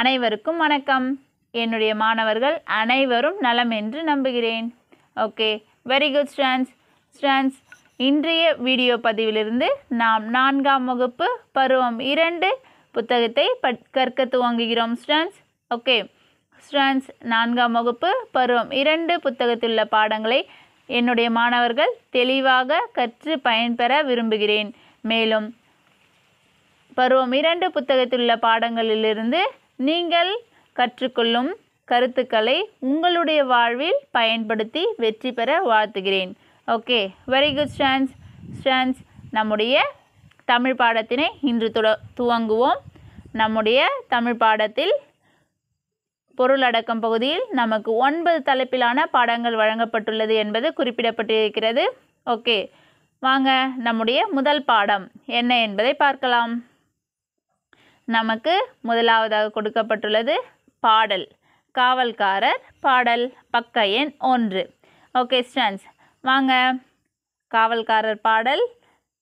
அனைவருக்கும் வணக்கம் என்னுடைய மாணவர்கள் அனைவரும் நலம் என்று நம்புகிறேன் okay very good students students இன்றைய வீடியோ பதிவிலிருந்து நாம் நான்காம் வகுப்பு பருவம் இரண்டு புத்தகத்தை கற்க துவங்குகிறோம் ஸ்டான்ஸ் ஓகே ஸ்டான்ஸ் நான்காம் வகுப்பு பருவம் இரண்டு புத்தகத்தில் உள்ள பாடங்களை என்னுடைய மாணவர்கள் தெளிவாக கற்று பயன்பெற விரும்புகிறேன் மேலும் பருவம் இரண்டு புத்தகத்தில் உள்ள பாடங்களிலிருந்து நீங்கள் கற்றுக்கொள்ளும் கருத்துக்களை உங்களுடைய வாழ்வில் பயன்படுத்தி வெற்றி பெற வாழ்த்துகிறேன் okay very good students students நம்முடைய தமிழ் பாடத்தினை இன்று துவங்குவோம் நம்முடைய தமிழ் பாடத்தில் பொருளடக்கம் பகுதியில் நமக்கு ஒன்பது தலைப்பிலான பாடங்கள் வழங்கப்பட்டுள்ளது என்பது குறிப்பிடப்பட்டிருக்கிறது ஓகே வாங்க நம்முடைய முதல் பாடம் என்ன என்பதை பார்க்கலாம் நமக்கு முதலாவதாக கொடுக்கப்பட்டுள்ளது பாடல் காவல்காரர் பாடல் பக்க எண் ஒன்று ஓகே ஸ்டான்ஸ் வாங்க காவல்காரர் பாடல்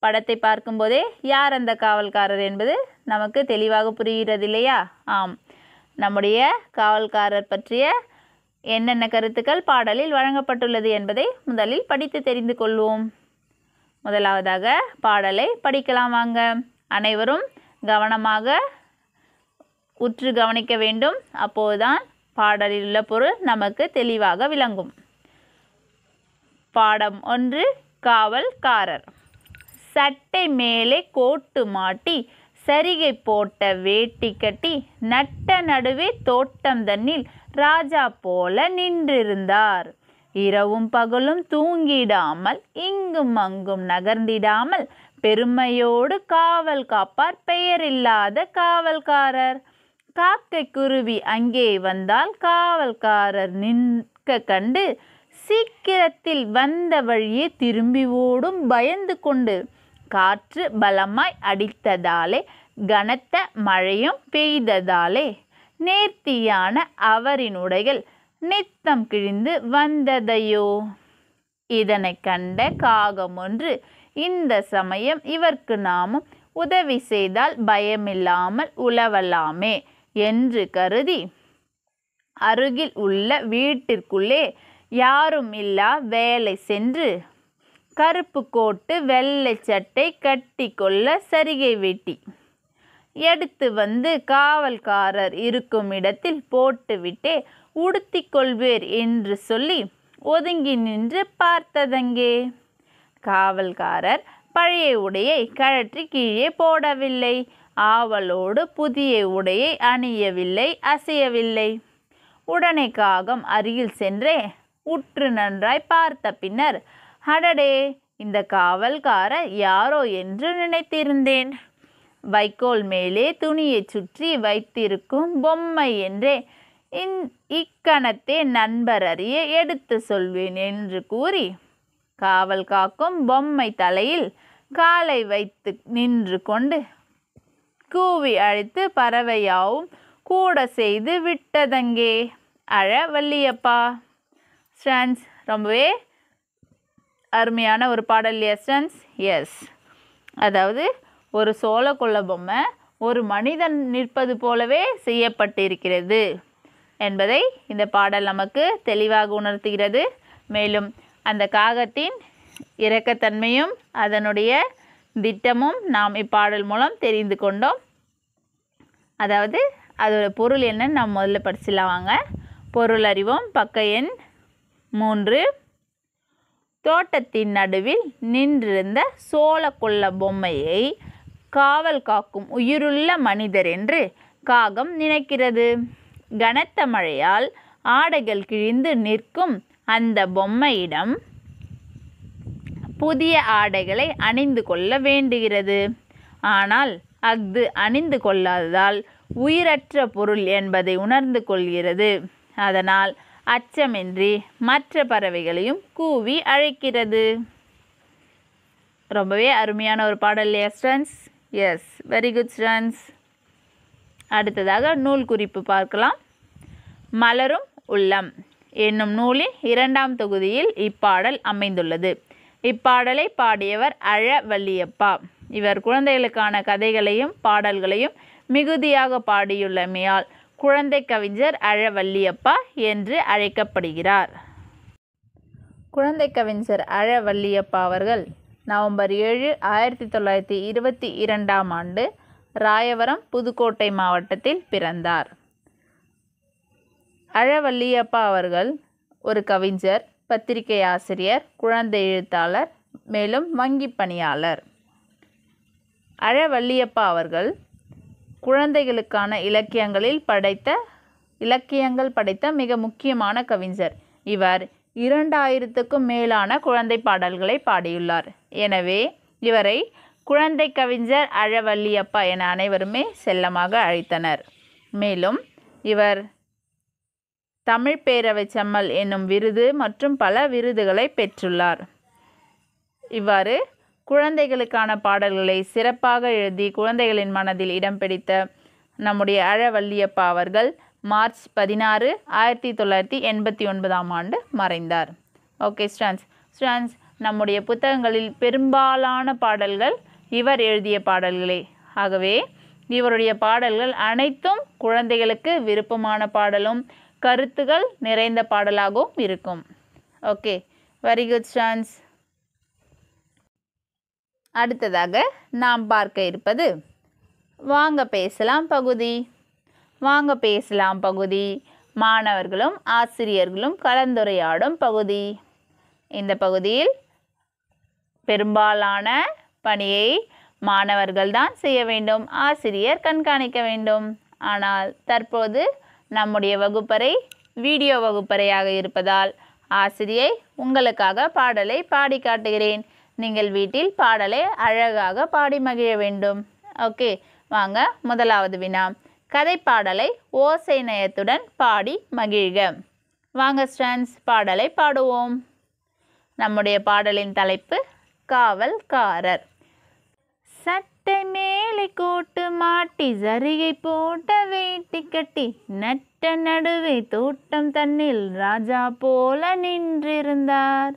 படத்தை பார்க்கும்போதே யார் அந்த காவல்காரர் என்பது நமக்கு தெளிவாக புரிகிறது இல்லையா ஆம் நம்முடைய காவல்காரர் பற்றிய என்னென்ன கருத்துக்கள் பாடலில் வழங்கப்பட்டுள்ளது என்பதை முதலில் படித்து தெரிந்து கொள்வோம் முதலாவதாக பாடலை படிக்கலாம் வாங்க அனைவரும் கவனமாக உற்று கவனிக்க வேண்டும் அப்போதுதான் பாடலில் உள்ள பொருள் நமக்கு தெளிவாக விளங்கும் பாடம் ஒன்று காவல்காரர் சட்டை மேலே கோட்டு மாட்டி சரிகை போட்ட வேட்டி கட்டி நட்ட நடுவே தோட்டம் தன்னில் ராஜா போல நின்றிருந்தார் இரவும் பகலும் தூங்கிடாமல் இங்கும் அங்கும் நகர்ந்திடாமல் பெருமையோடு காவல் காப்பார் பெயரில்லாத காவல்காரர் காக்கை குருவி அங்கே வந்தால் காவல்காரர் நிற்க கண்டு சீக்கிரத்தில் வந்த வழியே திரும்பி ஓடும் பயந்து கொண்டு காற்று பலமாய் அடித்ததாலே கனத்த மழையும் பெய்ததாலே நேர்த்தியான அவரின் உடைகள் நித்தம் கிழிந்து வந்ததையோ இதனை கண்ட காகம் ஒன்று இந்த சமயம் இவர்க்கு நாமும் உதவி செய்தால் பயமில்லாமல் உழவலாமே என்று கருதி அருகில் உள்ள வீட்டிற்குள்ளே யாரும் இல்லா வேலை சென்று கருப்பு கோட்டு வெள்ளை சட்டை கட்டி கொள்ள சரிகை வெட்டி எடுத்து வந்து காவல்காரர் இருக்கும் இடத்தில் போட்டுவிட்டே உடுத்திக் என்று சொல்லி ஒதுங்கி நின்று பார்த்ததங்கே காவல்காரர் பழைய உடையை கழற்றி கீழே போடவில்லை ஆவலோடு புதிய உடையை அணியவில்லை அசையவில்லை உடனே காகம் அருகில் சென்றே உற்று நன்றாய் பார்த்த பின்னர் ஹடடே இந்த காவல்காரர் யாரோ என்று நினைத்திருந்தேன் வைக்கோல் மேலே துணியை சுற்றி வைத்திருக்கும் பொம்மை என்றே இன் இக்கணத்தை நண்பர் அறிய எடுத்து சொல்வேன் என்று கூறி காவல் காக்கும் பொம்மை தலையில் காலை வைத்து நின்று கொண்டு கூவி அழைத்து பறவையாவும் கூட செய்து விட்டதங்கே அழ வள்ளியப்பா ஸ்டான்ஸ் ரொம்பவே அருமையான ஒரு பாடல் இல்லையா ஸ்டான்ஸ் எஸ் அதாவது ஒரு சோழ சோளக்குள்ள பொம்மை ஒரு மனிதன் நிற்பது போலவே செய்யப்பட்டிருக்கிறது என்பதை இந்த பாடல் நமக்கு தெளிவாக உணர்த்துகிறது மேலும் அந்த காகத்தின் இரக்கத்தன்மையும் அதனுடைய திட்டமும் நாம் இப்பாடல் மூலம் தெரிந்து கொண்டோம் அதாவது அதோட பொருள் என்னன்னு நாம் முதல்ல படிச்சிடலாம் வாங்க பொருள் அறிவோம் பக்க எண் மூன்று தோட்டத்தின் நடுவில் நின்றிருந்த சோழக்குள்ள பொம்மையை காவல் காக்கும் உயிருள்ள மனிதர் என்று காகம் நினைக்கிறது கனத்த மழையால் ஆடைகள் கிழிந்து நிற்கும் அந்த பொம்மையிடம் புதிய ஆடைகளை அணிந்து கொள்ள வேண்டுகிறது ஆனால் அஃது அணிந்து கொள்ளாததால் உயிரற்ற பொருள் என்பதை உணர்ந்து கொள்கிறது அதனால் அச்சமின்றி மற்ற பறவைகளையும் கூவி அழைக்கிறது ரொம்பவே அருமையான ஒரு பாடல் இல்லையா students yes very good students அடுத்ததாக நூல் குறிப்பு பார்க்கலாம் மலரும் உள்ளம் என்னும் நூலின் இரண்டாம் தொகுதியில் இப்பாடல் அமைந்துள்ளது இப்பாடலை பாடியவர் அழ வள்ளியப்பா இவர் குழந்தைகளுக்கான கதைகளையும் பாடல்களையும் மிகுதியாக பாடியுள்ளமையால் குழந்தை கவிஞர் அழ வள்ளியப்பா என்று அழைக்கப்படுகிறார் குழந்தை கவிஞர் அழ வள்ளியப்பா அவர்கள் நவம்பர் ஏழு ஆயிரத்தி தொள்ளாயிரத்தி இருபத்தி இரண்டாம் ஆண்டு ராயவரம் புதுக்கோட்டை மாவட்டத்தில் பிறந்தார் அழவல்லியப்பா அவர்கள் ஒரு கவிஞர் பத்திரிகை ஆசிரியர் குழந்தை எழுத்தாளர் மேலும் வங்கி பணியாளர் அழவல்லியப்பா அவர்கள் குழந்தைகளுக்கான இலக்கியங்களில் படைத்த இலக்கியங்கள் படைத்த மிக முக்கியமான கவிஞர் இவர் இரண்டாயிரத்துக்கும் மேலான குழந்தை பாடல்களை பாடியுள்ளார் எனவே இவரை குழந்தை கவிஞர் அழவல்லியப்பா என அனைவருமே செல்லமாக அழைத்தனர் மேலும் இவர் தமிழ் பேரவை செம்மல் என்னும் விருது மற்றும் பல விருதுகளை பெற்றுள்ளார் இவ்வாறு குழந்தைகளுக்கான பாடல்களை சிறப்பாக எழுதி குழந்தைகளின் மனதில் இடம் பிடித்த நம்முடைய அழவல்லியப்பா அவர்கள் மார்ச் பதினாறு ஆயிரத்தி தொள்ளாயிரத்தி எண்பத்தி ஒன்பதாம் ஆண்டு மறைந்தார் ஓகே ஸ்ரான்ஸ் ஸ்டான்ஸ் நம்முடைய புத்தகங்களில் பெரும்பாலான பாடல்கள் இவர் எழுதிய பாடல்களே ஆகவே இவருடைய பாடல்கள் அனைத்தும் குழந்தைகளுக்கு விருப்பமான பாடலும் கருத்துகள் நிறைந்த பாடலாகவும் இருக்கும் ஓகே வெரி குட் சான்ஸ் அடுத்ததாக நாம் பார்க்க இருப்பது வாங்க பேசலாம் பகுதி வாங்க பேசலாம் பகுதி மாணவர்களும் ஆசிரியர்களும் கலந்துரையாடும் பகுதி இந்த பகுதியில் பெரும்பாலான பணியை மாணவர்கள்தான் செய்ய வேண்டும் ஆசிரியர் கண்காணிக்க வேண்டும் ஆனால் தற்போது நம்முடைய வகுப்பறை வீடியோ வகுப்பறையாக இருப்பதால் ஆசிரியை உங்களுக்காக பாடலை பாடி காட்டுகிறேன் நீங்கள் வீட்டில் பாடலை அழகாக பாடி மகிழ வேண்டும் ஓகே வாங்க முதலாவது வினா கதை பாடலை ஓசை நயத்துடன் பாடி மகிழ்க வாங்க ஸ்ட்ரெண்ட்ஸ் பாடலை பாடுவோம் நம்முடைய பாடலின் தலைப்பு காவல்காரர் சட் நட்டை மேலே கோட்டு மாட்டி ஜரிகை போட்ட வேட்டி கட்டி நட்ட நடுவே தோட்டம் தன்னில் ராஜா போல நின்றிருந்தார்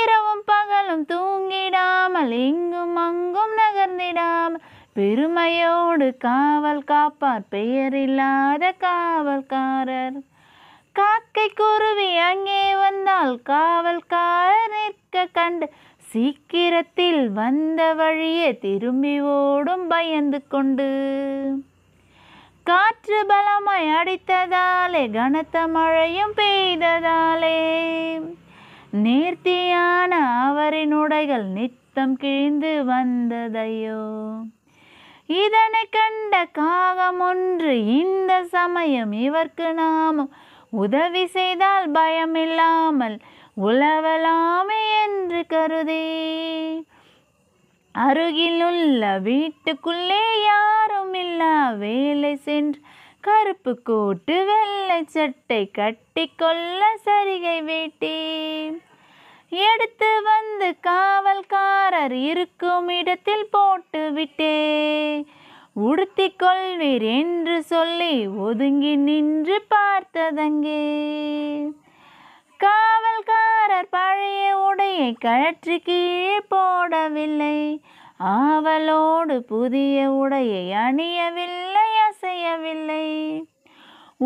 இரவும் பகலும் தூங்கிடாமல் இங்கும் அங்கும் நகர்ந்திடாமல் பெருமையோடு காவல் காப்பார் பெயரில்லாத காவல்காரர் காக்கை குருவி அங்கே வந்தால் காவல்காரர் நிற்க கண்டு சீக்கிரத்தில் வந்த வழியே திரும்பி ஓடும் பயந்து கொண்டு காற்று பலமாய் அடித்ததாலே கனத்த மழையும் பெய்ததாலே நேர்த்தியான அவரின் உடைகள் நித்தம் கிழிந்து வந்ததையோ இதனை கண்ட காகம் ஒன்று இந்த சமயம் இவர்க்கு நாமும் உதவி செய்தால் பயமில்லாமல் உலவலாமே என்று கருதி அருகிலுள்ள வீட்டுக்குள்ளே யாரும் இல்லா வேலை சென்று கருப்பு கூட்டு வெள்ளை சட்டை கட்டி கொள்ள சரிகை வீட்டே எடுத்து வந்து காவல்காரர் இருக்கும் இடத்தில் போட்டு விட்டே உடுத்திக் கொள்வீர் என்று சொல்லி ஒதுங்கி நின்று பார்த்ததங்கே காவல்காரர் பழைய உடையை கழற்றி கீழே போடவில்லை ஆவலோடு புதிய உடையை அணியவில்லை அசையவில்லை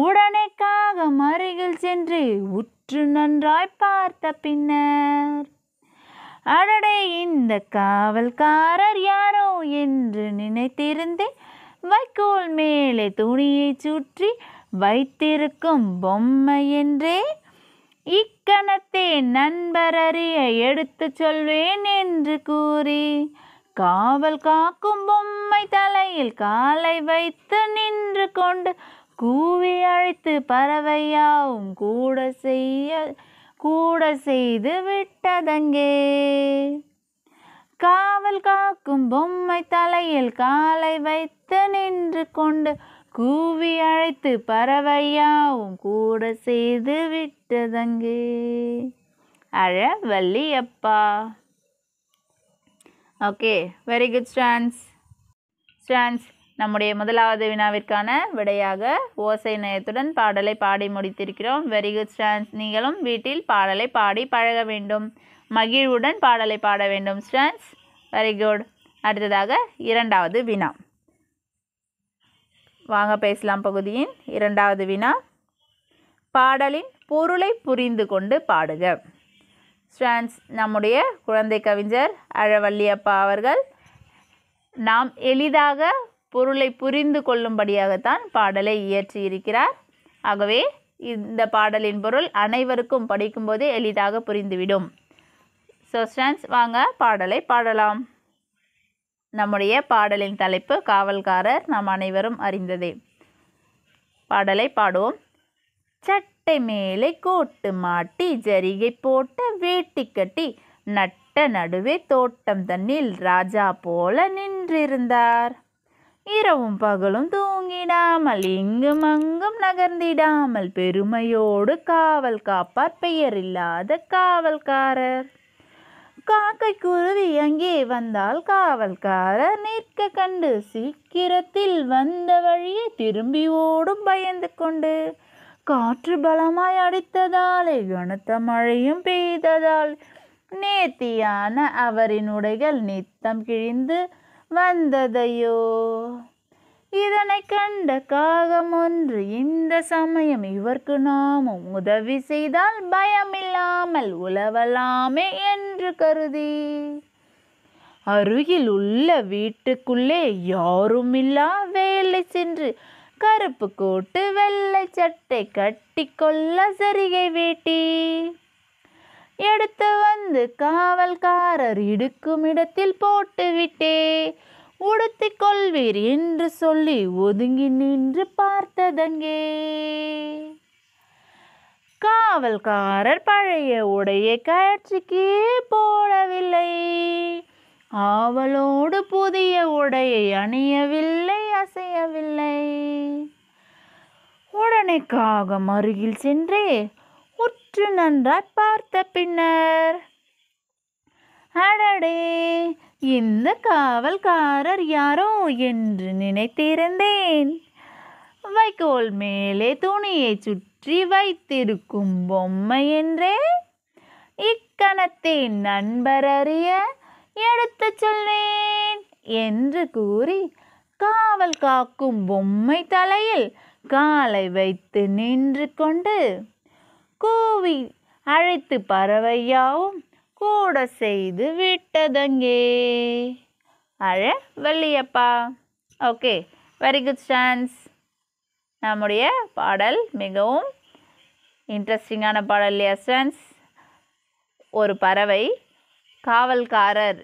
உடனேக்காக மருகில் அருகில் சென்று உற்று நன்றாய் பார்த்த பின்னர் அடடே இந்த காவல்காரர் யாரோ என்று நினைத்திருந்து வைக்கோல் மேலே துணியை சுற்றி வைத்திருக்கும் பொம்மை என்றே இக்கணத்தே நண்பரறிய எடுத்து சொல்வேன் என்று கூறி காவல் காக்கும் பொம்மை தலையில் காலை வைத்து நின்று கொண்டு கூவி அழைத்து பறவையாவும் கூட செய்ய கூட செய்து விட்டதங்கே காவல் காக்கும் பொம்மை தலையில் காலை வைத்து நின்று கொண்டு கூவி அழைத்து பறவையாவும் கூட செய்து விட்டதங்கே Azha Valliappa okay very good students students நம்முடைய முதலாவது வினாவிற்கான விடையாக ஓசை நயத்துடன் பாடலை பாடி முடித்திருக்கிறோம் வெரி குட் ஸ்டான்ஸ் நீங்களும் வீட்டில் பாடலை பாடி பழக வேண்டும் மகிழ்வுடன் பாடலை பாட வேண்டும் ஸ்டான்ஸ் வெரி குட் அடுத்ததாக இரண்டாவது வினா வாங்க பேசலாம் பகுதியின் இரண்டாவது வினா பாடலின் பொருளை புரிந்து கொண்டு பாடுக ஸ்டான்ஸ் நம்முடைய குழந்தை கவிஞர் அழவல்லியப்பா அவர்கள் நாம் எளிதாக பொருளை புரிந்து கொள்ளும்படியாகத்தான் பாடலை இயற்றியிருக்கிறார் ஆகவே இந்த பாடலின் பொருள் அனைவருக்கும் படிக்கும்போது எளிதாக புரிந்துவிடும் ஸோ ஸ்டான்ஸ் வாங்க பாடலை பாடலாம் நம்முடைய பாடலின் தலைப்பு காவல்காரர் நாம் அனைவரும் அறிந்ததே பாடலை பாடுவோம் சட்டை மேலே கோட்டு மாட்டி ஜரிகை போட்ட வேட்டி கட்டி நட்ட நடுவே தோட்டம் தண்ணில் ராஜா போல நின்றிருந்தார் இரவும் பகலும் தூங்கிடாமல் இங்கும் அங்கும் நகர்ந்திடாமல் பெருமையோடு காவல் காப்பார் இல்லாத காவல்காரர் காக்கை குருவி அங்கே வந்தால் காவல்காரர் நிற்க கண்டு சீக்கிரத்தில் வந்த வழியே திரும்பி ஓடும் பயந்து கொண்டு காற்று பலமாய் அடித்ததாலே கனத்த மழையும் பெய்ததால் நேத்தியான அவரின் உடைகள் நித்தம் கிழிந்து வந்ததையோ இதனை கண்ட காகம் ஒன்று இந்த சமயம் இவர்க்கு நாமும் உதவி செய்தால் பயமில்லாமல் உழவலாமே என்று கருதி அருகில் உள்ள வீட்டுக்குள்ளே யாருமில்லா வேலை சென்று கருப்பு கோட்டு வெள்ளை சட்டை கட்டிக்கொள்ள சரிகை வேட்டி எடுத்து வந்து காவல்காரர் இடுக்கும் இடத்தில் போட்டுவிட்டே உடுத்திக் கொள்வீர் என்று சொல்லி ஒதுங்கி நின்று பார்த்ததங்கே காவல்காரர் பழைய உடைய கயிற்சிக்கே போடவில்லை ஆவலோடு புதிய உடையை அணியவில்லை அசையவில்லை உடனே காகம் அருகில் சென்று உற்று நன்றாய் பார்த்த பின்னர் அடடே இந்த காவல்காரர் யாரோ என்று நினைத்திருந்தேன் வைக்கோல் மேலே துணியை சுற்றி வைத்திருக்கும் பொம்மை என்றே இக்கணத்தை நண்பர் அறிய எடுத்து சொல்வேன் என்று கூறி காவல் காக்கும் பொம்மை தலையில் காலை வைத்து நின்று கொண்டு கூவி அழைத்து பறவையாவும் கூட செய்து விட்டதங்கே Azha Valliappa okay very good students நம்முடைய பாடல் மிகவும் இன்ட்ரெஸ்டிங்கான பாடல் இல்லையா ஸ்டான்ஸ் ஒரு பறவை காவல்காரர்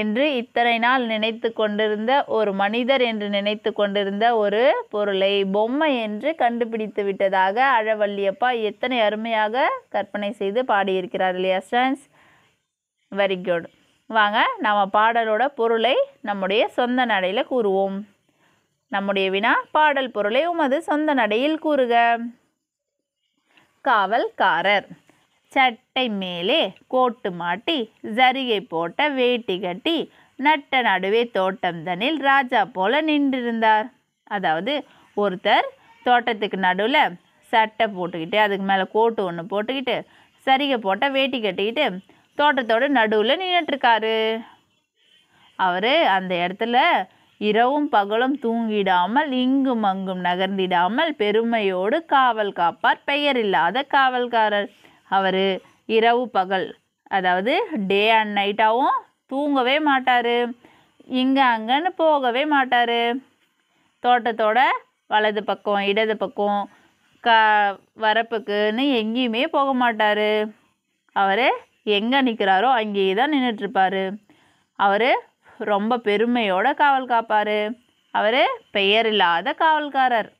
என்று இத்தனை நாள் நினைத்து கொண்டிருந்த ஒரு மனிதர் என்று நினைத்து கொண்டிருந்த ஒரு பொருளை பொம்மை என்று கண்டுபிடித்து விட்டதாக அழவள்ளியப்பா எத்தனை அருமையாக கற்பனை செய்து பாடியிருக்கிறார் இல்லையா ஸ்டான்ஸ் வெரி குட் வாங்க நம்ம பாடலோட பொருளை நம்முடைய சொந்த நடையில் கூறுவோம் நம்முடைய வினா பாடல் பொருளை உமது சொந்த நடையில் கூறுக காவல்காரர் சட்டை மேலே கோட்டு மாட்டி ஜரிகை போட்ட வேட்டி கட்டி நட்ட நடுவே தோட்டம் தனில் ராஜா போல நின்றிருந்தார் அதாவது ஒருத்தர் தோட்டத்துக்கு நடுவில் சட்டை போட்டுக்கிட்டு அதுக்கு மேலே கோட்டு ஒன்று போட்டுக்கிட்டு சரிகை போட்ட வேட்டி கட்டிக்கிட்டு தோட்டத்தோட நடுவில் நின்றுட்டுருக்காரு அவர் அந்த இடத்துல இரவும் பகலும் தூங்கிடாமல் இங்கும் அங்கும் நகர்ந்திடாமல் பெருமையோடு காவல் காப்பார் பெயர் இல்லாத காவல்காரர் அவர் இரவு பகல் அதாவது டே அண்ட் நைட்டாகவும் தூங்கவே மாட்டார் இங்கே அங்கன்னு போகவே மாட்டார் தோட்டத்தோட வலது பக்கம் இடது பக்கம் க வரப்புக்குன்னு எங்கேயுமே போக மாட்டார் அவர் எங்கே நிற்கிறாரோ அங்கேயே தான் நின்றுட்டுருப்பார் அவர் ரொம்ப பெருமையோட காவல் காப்பார் அவர் பெயரில்லாத காவல்காரர்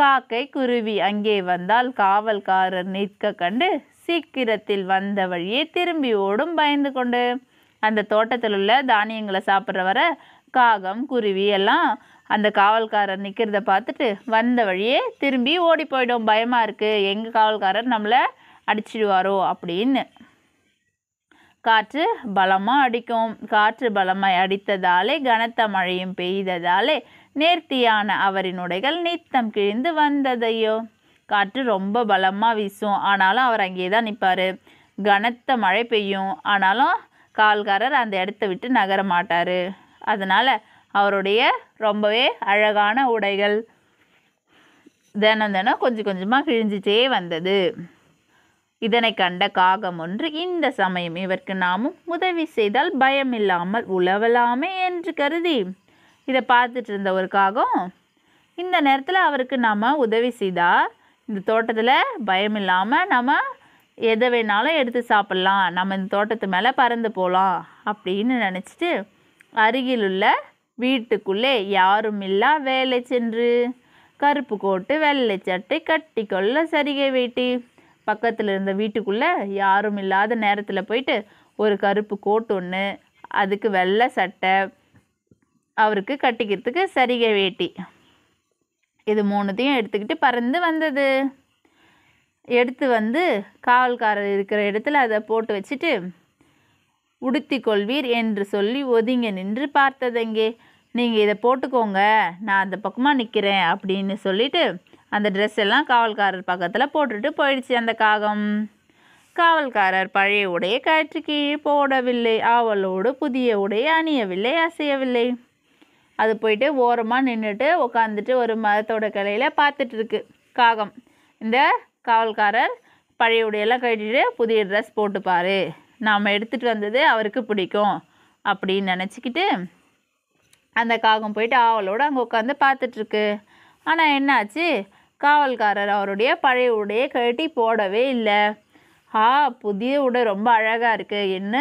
காக்கை குருவி அங்கே வந்தால் காவல்காரர் நிற்க கண்டு சீக்கிரத்தில் வந்த வழியே திரும்பி ஓடும் பயந்து கொண்டு அந்த தோட்டத்தில் உள்ள தானியங்களை சாப்பிட்ற வர காகம் குருவி எல்லாம் அந்த காவல்காரர் நிற்கிறத பார்த்துட்டு வந்த வழியே திரும்பி ஓடி போயிடும் பயமாக இருக்குது எங்கள் காவல்காரர் நம்மளை அடிச்சிடுவாரோ அப்படின்னு காற்று பலமாக அடிக்கும் காற்று பலமாய் அடித்ததாலே கனத்த மழையும் பெய்ததாலே நேர்த்தியான அவரின் உடைகள் நித்தம் கிழிந்து வந்ததையோ காற்று ரொம்ப பலமாக வீசும் ஆனாலும் அவர் அங்கேயே தான் நிற்பார் கனத்த மழை பெய்யும் ஆனாலும் கால்காரர் அந்த இடத்த விட்டு நகர மாட்டார் அதனால் அவருடைய ரொம்பவே அழகான உடைகள் தினம் தினம் கொஞ்சம் கொஞ்சமாக கிழிஞ்சிட்டே வந்தது இதனை கண்ட காகம் ஒன்று இந்த சமயம் இவருக்கு நாமும் உதவி செய்தால் பயமில்லாமல் உழவலாமே என்று கருதி இதை பார்த்துட்டு இருந்த ஒரு காகம் இந்த நேரத்தில் அவருக்கு நாம் உதவி செய்தால் இந்த தோட்டத்தில் பயமில்லாமல் நம்ம எதை வேணாலும் எடுத்து சாப்பிட்லாம் நம்ம இந்த தோட்டத்து மேலே பறந்து போகலாம் அப்படின்னு நினச்சிட்டு அருகிலுள்ள வீட்டுக்குள்ளே யாரும் இல்லா வேலை சென்று கருப்பு கோட்டு வெள்ளை சட்டை கட்டிக்கொள்ள சரிகை வீட்டி பக்கத்தில் இருந்த வீட்டுக்குள்ளே யாரும் இல்லாத நேரத்தில் போயிட்டு ஒரு கருப்பு கோட் ஒன்று அதுக்கு வெள்ளை சட்டை அவருக்கு கட்டிக்கிறதுக்கு சரிகை வேட்டி இது மூணுத்தையும் எடுத்துக்கிட்டு பறந்து வந்தது எடுத்து வந்து காவல்காரர் இருக்கிற இடத்துல அதை போட்டு வச்சுட்டு உடுத்தி கொள்வீர் என்று சொல்லி ஒதுங்கி நின்று பார்த்ததங்கே நீங்கள் இதை போட்டுக்கோங்க நான் அந்த பக்கமாக நிற்கிறேன் அப்படின்னு சொல்லிட்டு அந்த ட்ரெஸ் எல்லாம் காவல்காரர் பக்கத்தில் போட்டுட்டு போயிடுச்சு அந்த காகம் காவல்காரர் பழைய உடையை கயிற்று கீழே போடவில்லை ஆவலோடு புதிய உடையை அணியவில்லை அசையவில்லை அது போயிட்டு ஓரமாக நின்றுட்டு உட்காந்துட்டு ஒரு மரத்தோட கலையில் பார்த்துட்டு இருக்கு காகம் இந்த காவல்காரர் பழைய உடையெல்லாம் கட்டிட்டு புதிய ட்ரெஸ் போட்டுப்பார் நாம் எடுத்துகிட்டு வந்தது அவருக்கு பிடிக்கும் அப்படின்னு நினச்சிக்கிட்டு அந்த காகம் போயிட்டு ஆவலோடு அங்கே உட்காந்து பார்த்துட்ருக்கு ஆனால் என்னாச்சு காவல்காரர் அவருடைய பழைய உடையை கழட்டி போடவே இல்லை ஆ புதிய உடை ரொம்ப அழகாக இருக்குது என்ன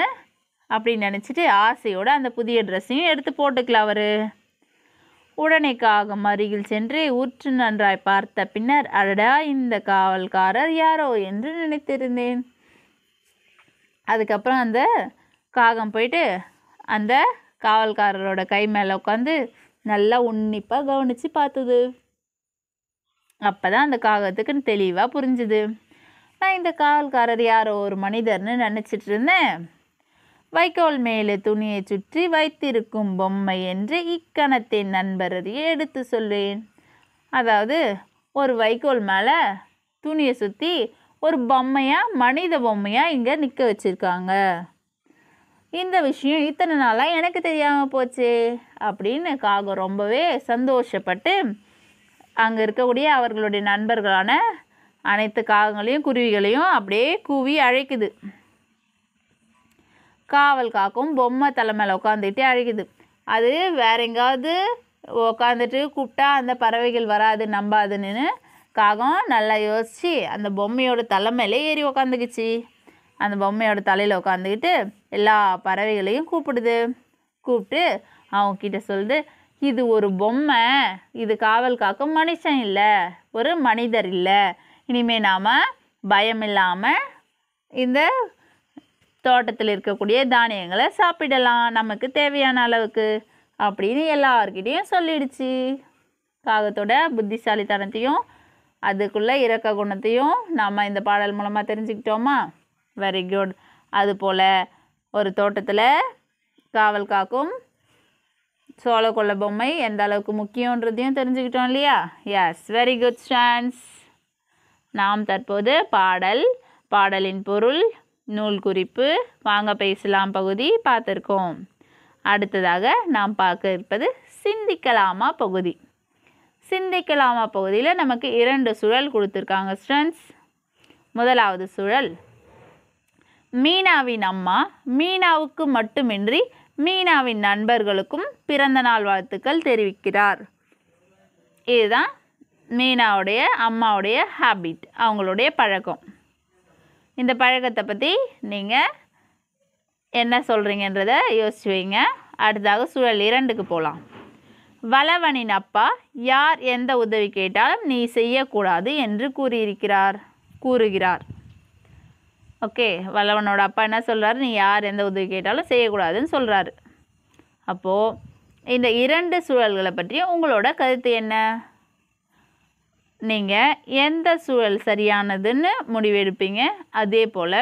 அப்படின்னு நினச்சிட்டு ஆசையோடு அந்த புதிய ட்ரெஸ்ஸையும் எடுத்து போட்டுக்கலாம் அவர் உடனே காகம் அருகில் சென்று உற்று நன்றாய் பார்த்த பின்னர் அடடா இந்த காவல்காரர் யாரோ என்று நினைத்திருந்தேன் அதுக்கப்புறம் அந்த காகம் போயிட்டு அந்த காவல்காரரோட கை மேலே உட்காந்து நல்லா உன்னிப்பாக கவனித்து பார்த்தது அப்போ தான் அந்த காகத்துக்கு தெளிவாக புரிஞ்சுது நான் இந்த காவல்காரர் யாரோ ஒரு மனிதர்னு நினச்சிட்டு இருந்தேன் வைக்கோல் மேலே துணியை சுற்றி வைத்திருக்கும் பொம்மை என்று இக்கணத்தின் நண்பரையே எடுத்து சொல்வேன் அதாவது ஒரு வைக்கோல் மேலே துணியை சுற்றி ஒரு பொம்மையாக மனித பொம்மையாக இங்கே நிற்க வச்சுருக்காங்க இந்த விஷயம் இத்தனை நாளாக எனக்கு தெரியாமல் போச்சு அப்படின்னு காகம் ரொம்பவே சந்தோஷப்பட்டு அங்கே இருக்கக்கூடிய அவர்களுடைய நண்பர்களான அனைத்து காகங்களையும் குருவிகளையும் அப்படியே கூவி அழைக்குது காவல் காக்கும் பொம்மை தலை மேலே உட்காந்துக்கிட்டே அழைக்குது அது வேற எங்கேயாவது உட்காந்துட்டு கூப்பிட்டா அந்த பறவைகள் வராது நம்பாதுன்னு காகம் நல்லா யோசித்து அந்த பொம்மையோட தலை மேலே ஏறி உக்காந்துக்குச்சு அந்த பொம்மையோட தலையில் உட்காந்துக்கிட்டு எல்லா பறவைகளையும் கூப்பிடுது கூப்பிட்டு அவங்கக்கிட்ட சொல்லுது இது ஒரு பொம்மை இது காவல் காக்கும் மனுஷன் இல்லை ஒரு மனிதர் இல்லை இனிமேல் நாம் பயம் இல்லாமல் இந்த தோட்டத்தில் இருக்கக்கூடிய தானியங்களை சாப்பிடலாம் நமக்கு தேவையான அளவுக்கு அப்படின்னு எல்லார்கிட்டேயும் சொல்லிடுச்சு காகத்தோட புத்திசாலித்தனத்தையும் அதுக்குள்ளே இறக்க குணத்தையும் நாம் இந்த பாடல் மூலமாக தெரிஞ்சுக்கிட்டோமா வெரி குட் அதுபோல் ஒரு தோட்டத்தில் காவல் காக்கும் சோழக்கொள்ள பொம்மை எந்த அளவுக்கு முக்கியன்றதையும் தெரிஞ்சுக்கிட்டோம் இல்லையா எஸ் வெரி குட் ஸ்டான்ஸ் நாம் தற்போது பாடல் பாடலின் பொருள் நூல் குறிப்பு வாங்க பேசலாம் பகுதி பார்த்துருக்கோம் அடுத்ததாக நாம் பார்க்க இருப்பது சிந்திக்கலாமா பகுதி சிந்திக்கலாமா பகுதியில் நமக்கு இரண்டு சுழல் கொடுத்துருக்காங்க ஸ்டன்ஸ் முதலாவது சுழல் மீனாவின் அம்மா மீனாவுக்கு மட்டுமின்றி மீனாவின் நண்பர்களுக்கும் பிறந்த நாள் வாழ்த்துக்கள் தெரிவிக்கிறார் இதுதான் மீனாவுடைய அம்மாவுடைய ஹேபிட் அவங்களுடைய பழக்கம் இந்த பழக்கத்தை பற்றி நீங்கள் என்ன சொல்கிறீங்கன்றதை யோசிச்சு வைங்க அடுத்தாக சூழல் இரண்டுக்கு போகலாம் வளவனின் அப்பா யார் எந்த உதவி கேட்டாலும் நீ செய்யக்கூடாது என்று கூறியிருக்கிறார் கூறுகிறார் ஓகே வல்லவனோட அப்பா என்ன சொல்கிறாரு நீ யார் எந்த உதவி கேட்டாலும் செய்யக்கூடாதுன்னு சொல்கிறாரு அப்போது இந்த இரண்டு சூழல்களை பற்றியும் உங்களோட கருத்து என்ன நீங்கள் எந்த சூழல் சரியானதுன்னு முடிவெடுப்பீங்க அதே போல்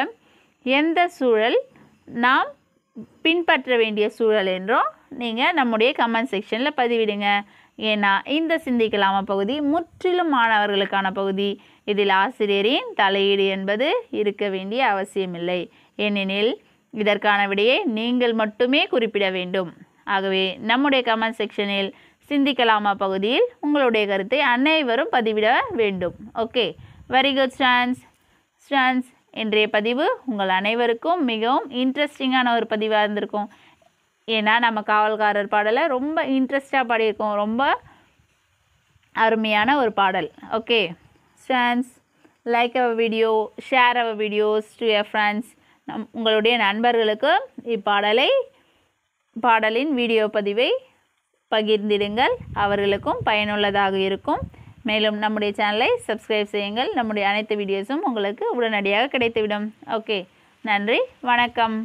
எந்த சூழல் நாம் பின்பற்ற வேண்டிய சூழல் என்றோ நீங்கள் நம்முடைய கமெண்ட் செக்ஷனில் பதிவிடுங்க ஏன்னா இந்த சிந்திக்கலாம பகுதி முற்றிலும் மாணவர்களுக்கான பகுதி இதில் ஆசிரியரின் தலையீடு என்பது இருக்க வேண்டிய அவசியமில்லை ஏனெனில் இதற்கான விடையை நீங்கள் மட்டுமே குறிப்பிட வேண்டும் ஆகவே நம்முடைய கமெண்ட் செக்ஷனில் சிந்திக்கலாமா பகுதியில் உங்களுடைய கருத்தை அனைவரும் பதிவிட வேண்டும் okay very good students students இன்றைய பதிவு உங்கள் அனைவருக்கும் மிகவும் இன்ட்ரெஸ்டிங்கான ஒரு பதிவாக இருந்திருக்கும் ஏன்னா நம்ம காவல்காரர் பாடலை ரொம்ப இன்ட்ரெஸ்டாக பாடியிருக்கோம் ரொம்ப அருமையான ஒரு பாடல் okay friends like our video share our videos to your friends நம் உங்களுடைய நண்பர்களுக்கு இப்பாடலை பாடலின் வீடியோ பதிவை பகிர்ந்திடுங்கள் அவர்களுக்கும் பயனுள்ளதாக இருக்கும் மேலும் நம்முடைய சேனலை சப்ஸ்கிரைப் செய்யுங்கள் நம்முடைய அனைத்து வீடியோஸும் உங்களுக்கு உடனடியாக கிடைத்துவிடும் ஓகே நன்றி வணக்கம்